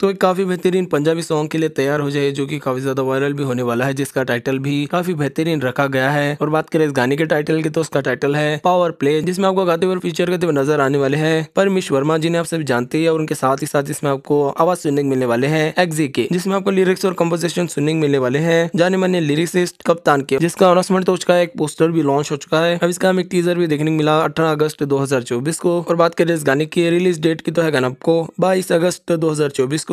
तो एक काफ़ी बेहतरीन पंजाबी सॉन्ग के लिए तैयार हो जाए जो कि काफ़ी ज़्यादा वायरल भी होने वाला है जिसका टाइटल भी काफ़ी बेहतरीन रखा गया है और बात करें इस गाने के टाइटल की तो उसका टाइटल है पावर प्ले जिसमें आपको गाते हुए फीचर करते हुए नजर आने वाले हैं परमेश वर्मा जी ने आप सभी जानते हैं और उनके साथ ही साथ इसमें आपको आवाज सुनने को मिलने वाले है एक्जी के जिसमें आपको लिरिक्स और कम्पोजिशन सुनने को मिलने वाले है जाने माने लिरिक्सिस्ट कप्तान के जिसका अनाउंसमेंट हो चुका है एक पोस्टर भी लॉन्च हो चुका है अब इसका एक टीजर भी देखने को मिला अठारह अगस्त दो को और बात करें इस गाने की रिलीज डेट की तो है गाना आपको बाईस अगस्त दो